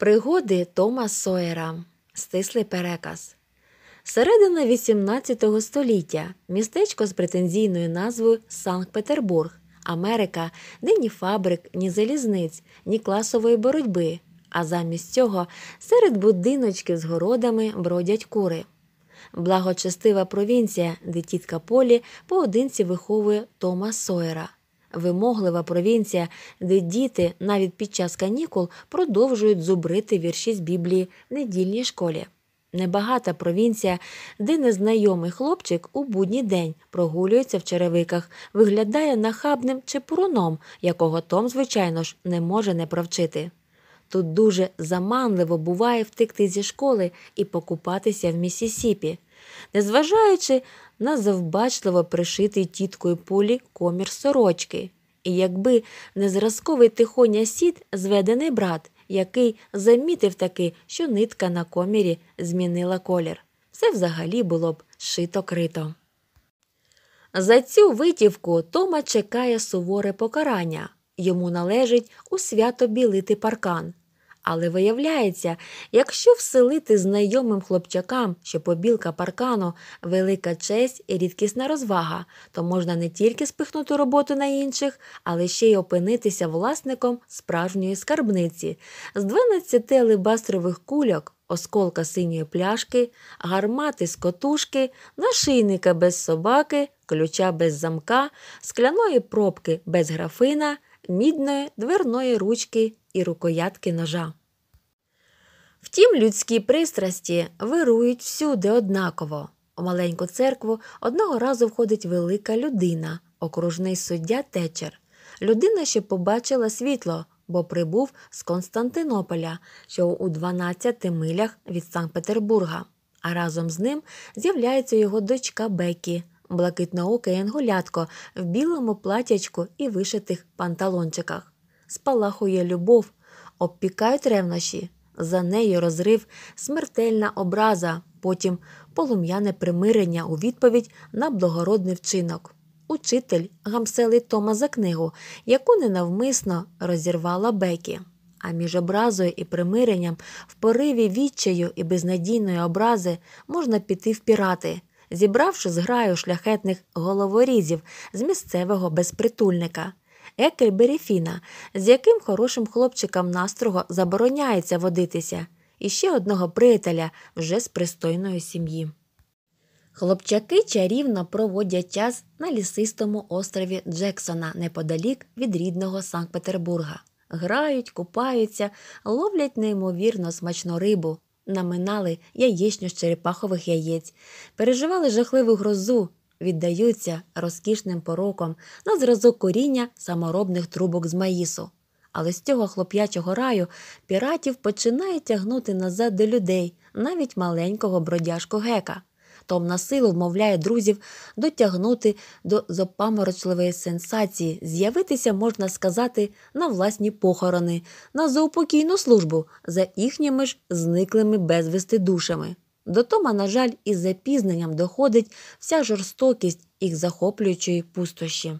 Пригоди Тома Сойера. Стислий переказ. Середина XVIII століття містечко з претензійною назвою Санкт-Петербург, Америка, де ні фабрик, ні залізниць, ні класової боротьби. А замість цього серед будиночків з городами бродять кури. Благочестива провінція, де тітка Полі поодинці виховує Тома Сойера вимоглива провінція, де діти навіть під час канікул продовжують зубрити вірші з Біблії в недільній школі. Небагата провінція, де незнайомий хлопчик у будній день прогулюється в черевиках, виглядає нахабним чепуруном, якого Том, звичайно ж, не може не провчити. Тут дуже заманливо буває втекти зі школи і покупатися в Місісіпі незважаючи на завбачливо пришитий тіткою пулі комір сорочки. І якби не зразковий тихоня сід зведений брат, який замітив таки, що нитка на комірі змінила колір. Все взагалі було б шито крито. За цю витівку Тома чекає суворе покарання йому належить у свято білити паркан. Але виявляється, якщо вселити знайомим хлопчакам, що побілка паркану велика честь і рідкісна розвага, то можна не тільки спихнути роботу на інших, але ще й опинитися власником справжньої скарбниці з 12 алебастрових кульок. Осколка синьої пляшки, гармати з котушки, нашийника без собаки, ключа без замка, скляної пробки без графина, мідної дверної ручки і рукоятки ножа. Втім, людські пристрасті вирують всюди однаково. У маленьку церкву одного разу входить велика людина, окружний суддя течер. Людина що побачила світло, бо прибув з Константинополя, що у 12 милях від Санкт Петербурга. А разом з ним з'являється його дочка Бекі, блакитнооке янгулятко в білому платячку і вишитих панталончиках спалахує любов, обпікають ревнощі, за нею розрив, смертельна образа, потім полум'яне примирення у відповідь на благородний вчинок. Учитель гамселить Тома за книгу, яку ненавмисно розірвала Бекі. А між образою і примиренням в пориві відчаю і безнадійної образи можна піти в пірати, зібравши зграю шляхетних головорізів з місцевого безпритульника. Екель Беріфіна, з яким хорошим хлопчикам настрого забороняється водитися, і ще одного приятеля вже з пристойної сім'ї. Хлопчаки чарівно проводять час на лісистому острові Джексона неподалік від рідного Санкт Петербурга. Грають, купаються, ловлять неймовірно смачну рибу, наминали яєчню з черепахових яєць, переживали жахливу грозу, віддаються розкішним пороком на зразок коріння саморобних трубок з маїсу. Але з цього хлоп'ячого раю піратів починає тягнути назад до людей, навіть маленького бродяжку гека. Том на силу вмовляє друзів дотягнути до зопаморочливої сенсації, з'явитися, можна сказати, на власні похорони, на заупокійну службу за їхніми ж зниклими безвісти душами. До Тома, на жаль, із запізненням доходить вся жорстокість їх захоплюючої пустощі.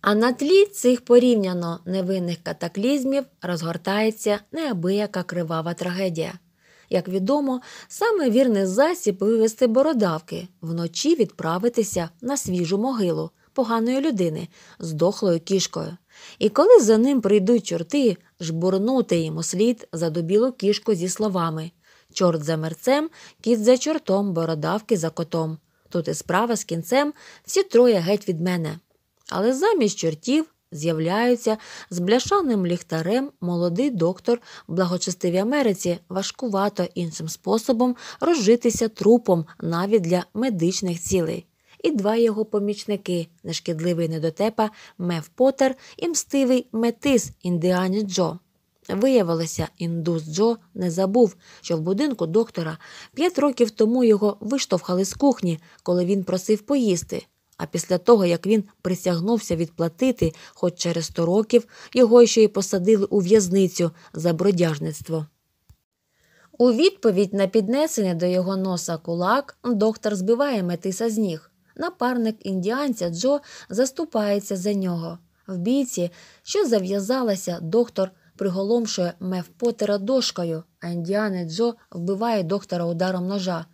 А на тлі цих порівняно невинних катаклізмів розгортається неабияка кривава трагедія. Як відомо, саме вірний засіб вивести бородавки, вночі відправитися на свіжу могилу поганої людини з дохлою кішкою. І коли за ним прийдуть чорти, жбурнути йому слід задубілу кішку зі словами Чорт за мерцем, кіт за чортом, бородавки за котом. Тут і справа з кінцем всі троє геть від мене. Але замість чортів з'являються з бляшаним ліхтарем молодий доктор в благочестивій Америці важкувато іншим способом розжитися трупом навіть для медичних цілей. І два його помічники нешкідливий недотепа Меф Поттер і мстивий метис Індіані Джо. Виявилося, індус Джо не забув, що в будинку доктора п'ять років тому його виштовхали з кухні, коли він просив поїсти. А після того, як він присягнувся відплатити, хоч через сто років його ще й посадили у в'язницю за бродяжництво. У відповідь на піднесення до його носа кулак доктор збиває метиса з ніг. Напарник індіанця Джо заступається за нього. В бійці, що зав'язалася, доктор приголомшує Меф Поттера дошкою, а індіани Джо вбиває доктора ударом ножа,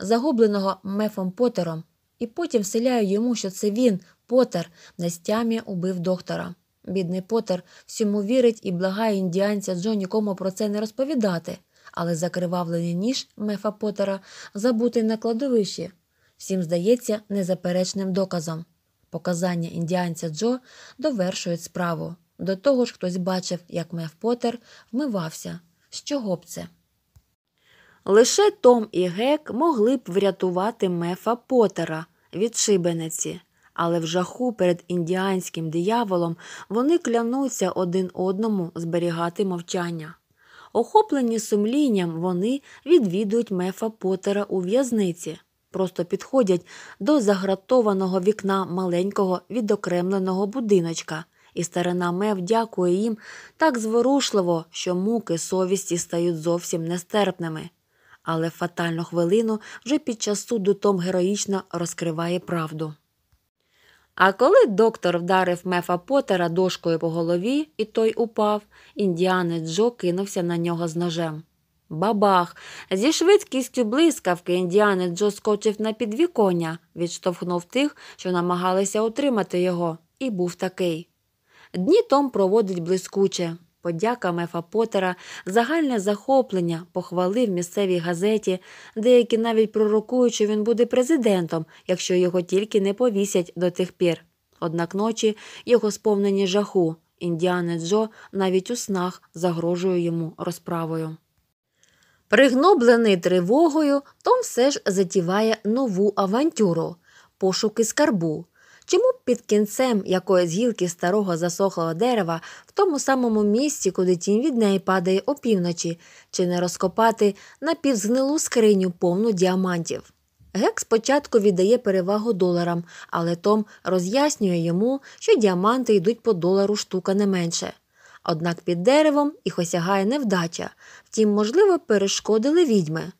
загубленого Мефом Поттером, і потім вселяє йому, що це він, Поттер, на стямі убив доктора. Бідний Поттер всьому вірить і благає індіанця Джо нікому про це не розповідати, але закривавлений ніж Мефа Поттера забутий на кладовищі. Всім здається незаперечним доказом. Показання індіанця Джо довершують справу. До того ж, хтось бачив, як Меф Поттер вмивався. З чого б це? Лише Том і Гек могли б врятувати Мефа Поттера від шибениці, але в жаху перед індіанським дияволом вони клянуться один одному зберігати мовчання. Охоплені сумлінням, вони відвідують Мефа Поттера у в'язниці, просто підходять до загратованого вікна маленького відокремленого будиночка і старина Мев дякує їм так зворушливо, що муки совісті стають зовсім нестерпними. Але фатальну хвилину вже під час суду Том героїчно розкриває правду. А коли доктор вдарив Мефа Потера дошкою по голові, і той упав, індіанець Джо кинувся на нього з ножем. Бабах! Зі швидкістю блискавки індіанець Джо скочив на підвіконня, відштовхнув тих, що намагалися утримати його, і був такий. Дні Том проводить блискуче. Подяка Мефа Потера загальне захоплення похвалив місцевій газеті, деякі навіть пророкують, що він буде президентом, якщо його тільки не повісять до тих пір. Однак ночі його сповнені жаху. Індіана Джо навіть у снах загрожує йому розправою. Пригноблений тривогою, Том все ж затіває нову авантюру пошуки скарбу. Чому б під кінцем якоїсь гілки старого засохлого дерева в тому самому місці, куди тінь від неї падає опівночі, чи не розкопати напівзгнилу скриню повну діамантів? Гек спочатку віддає перевагу доларам, але Том роз'яснює йому, що діаманти йдуть по долару штука не менше. Однак під деревом їх осягає невдача, втім, можливо, перешкодили відьми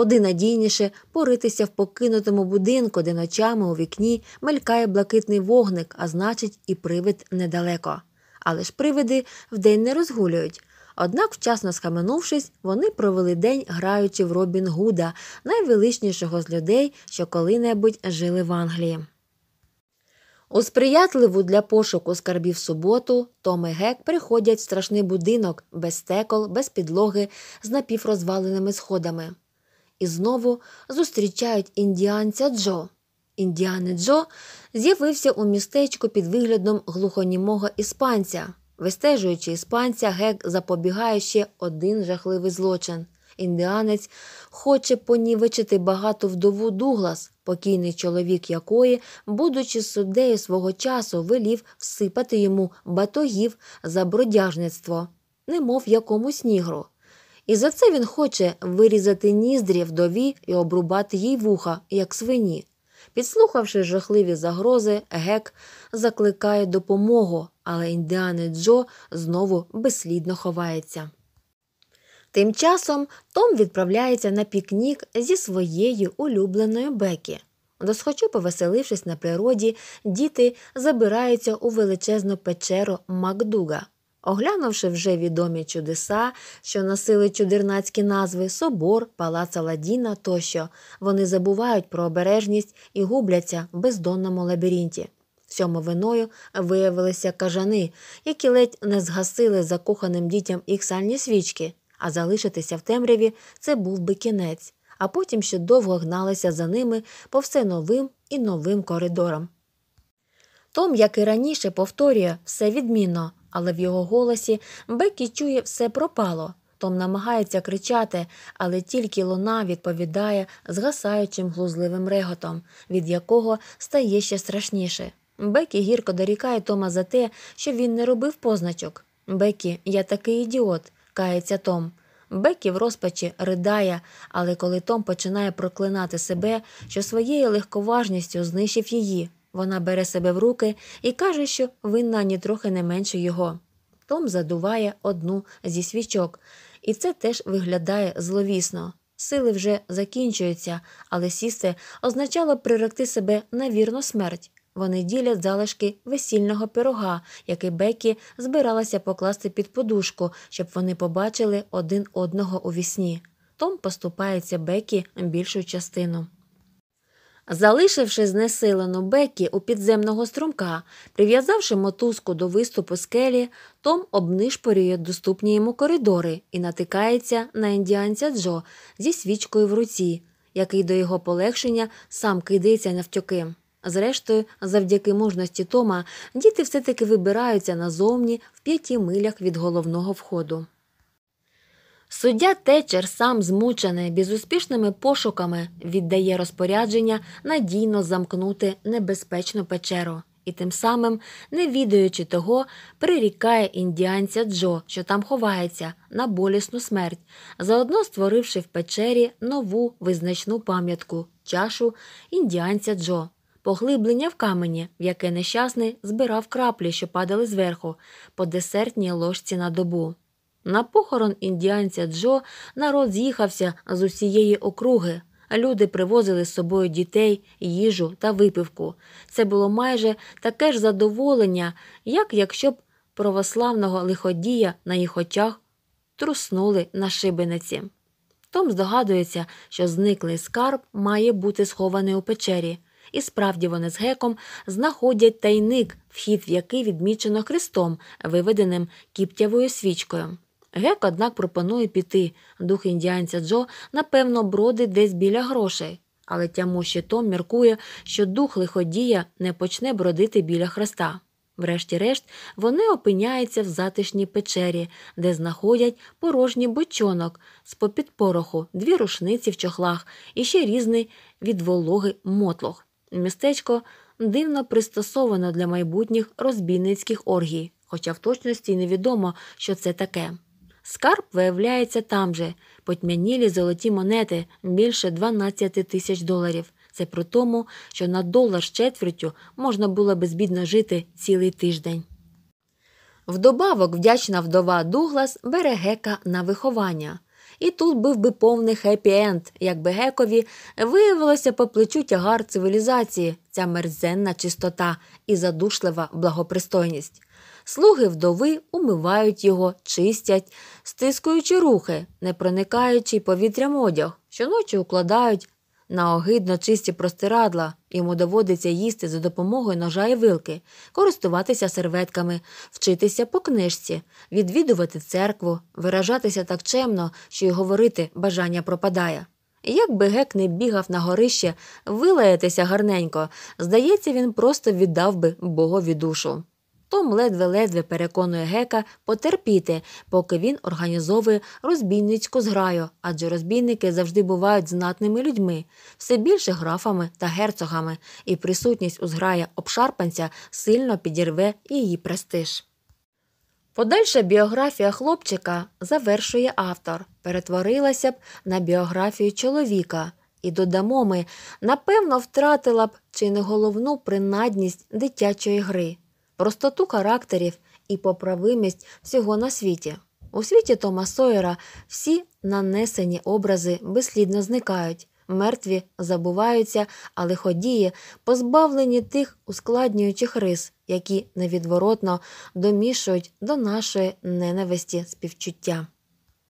куди надійніше поритися в покинутому будинку, де ночами у вікні мелькає блакитний вогник, а значить, і привид недалеко. Але ж привиди вдень не розгулюють. Однак, вчасно схаменувшись, вони провели день, граючи в Робін Гуда, найвеличнішого з людей, що коли-небудь жили в Англії. У сприятливу для пошуку скарбів суботу Том і Гек приходять в страшний будинок без стекол, без підлоги, з напіврозваленими сходами і знову зустрічають індіанця Джо. Індіани Джо з'явився у містечку під виглядом глухонімого іспанця, вистежуючи іспанця, гек запобігає ще один жахливий злочин. Індіанець хоче понівечити багату вдову Дуглас, покійний чоловік якої, будучи суддею свого часу, вилів всипати йому батогів за бродяжництво, немов якомусь нігру. І за це він хоче вирізати ніздрі вдові і обрубати їй вуха, як свині. Підслухавши жахливі загрози, гек закликає допомогу, але індіани Джо знову безслідно ховається. Тим часом Том відправляється на пікнік зі своєю улюбленою Бекі. Досхочу повеселившись на природі, діти забираються у величезну печеру Макдуга. Оглянувши вже відомі чудеса, що носили чудернацькі назви Собор, Палац Аладдіна тощо, вони забувають про обережність і губляться в бездонному лабіринті. Всьому виною виявилися кажани, які ледь не згасили закоханим дітям їх сальні свічки, а залишитися в темряві це був би кінець, а потім ще довго гналися за ними по все новим і новим коридорам. Том, як і раніше, повторює все відмінно але в його голосі Бекі чує все пропало. Том намагається кричати, але тільки луна відповідає згасаючим глузливим реготом, від якого стає ще страшніше. Бекі гірко дорікає Тома за те, що він не робив позначок. Бекі, я такий ідіот, кається Том. Бекі в розпачі ридає, але коли Том починає проклинати себе, що своєю легковажністю знищив її, вона бере себе в руки і каже, що винна нітрохи не менше його. Том задуває одну зі свічок, і це теж виглядає зловісно. Сили вже закінчуються, але сісти означало приректи себе на вірну смерть. Вони ділять залишки весільного пирога, який Бекі збиралася покласти під подушку, щоб вони побачили один одного у вісні. Том поступається Бекі більшу частину. Залишивши знесилену Бекі у підземного струмка, прив'язавши мотузку до виступу скелі, Том обнишпорює доступні йому коридори і натикається на індіанця Джо зі свічкою в руці, який до його полегшення сам кидається навтюки. Зрештою, завдяки мужності Тома, діти все таки вибираються назовні в п'яті милях від головного входу. Суддя Течер, сам змучений безуспішними пошуками, віддає розпорядження надійно замкнути небезпечну печеру і тим самим, не відаючи того, прирікає індіанця Джо, що там ховається, на болісну смерть, заодно створивши в печері нову визначну пам'ятку чашу індіанця Джо. Поглиблення в камені, в яке нещасний збирав краплі, що падали зверху, по десертній ложці на добу. На похорон індіанця Джо народ з'їхався з усієї округи. Люди привозили з собою дітей, їжу та випивку. Це було майже таке ж задоволення, як якщо б православного лиходія на їх очах труснули на шибениці. Том здогадується, що зниклий скарб має бути схований у печері, і справді вони з геком знаходять тайник, вхід в який відмічено хрестом, виведеним кіптявою свічкою. Гек, однак, пропонує піти. Дух індіанця Джо, напевно, бродить десь біля грошей, але тямущий Том міркує, що дух лиходія не почне бродити біля хреста. Врешті-решт, вони опиняються в затишній печері, де знаходять порожній бочонок з попід пороху, дві рушниці в чохлах і ще різний від вологи мотлох. Містечко дивно пристосоване для майбутніх розбійницьких оргій, хоча в точності невідомо, що це таке. Скарб виявляється там же потьмянілі золоті монети більше 12 тисяч доларів. Це при тому, що на долар з четвертю можна було безбідно жити цілий тиждень. Вдобавок вдячна вдова Дуглас бере гека на виховання. І тут був би повний хеппі-енд, якби гекові виявилося по плечу тягар цивілізації, ця мерзенна чистота і задушлива благопристойність. Слуги вдови умивають його, чистять, стискуючи рухи, не проникаючи повітрям одяг, щоночі укладають на огидно чисті простирадла, йому доводиться їсти за допомогою ножа і вилки, користуватися серветками, вчитися по книжці, відвідувати церкву, виражатися так чемно, що й говорити бажання пропадає. Як би гек не бігав на горище, вилаятися гарненько, здається, він просто віддав би богові душу. Том ледве-ледве переконує Гека потерпіти, поки він організовує розбійницьку зграю, адже розбійники завжди бувають знатними людьми, все більше графами та герцогами, і присутність у зграя обшарпанця сильно підірве її престиж. Подальша біографія хлопчика завершує автор, перетворилася б на біографію чоловіка. І додамо ми, напевно, втратила б чи не головну принадність дитячої гри простоту характерів і поправимість всього на світі. У світі Тома Сойера всі нанесені образи безслідно зникають, мертві забуваються, але ходії позбавлені тих ускладнюючих рис, які невідворотно домішують до нашої ненависті співчуття.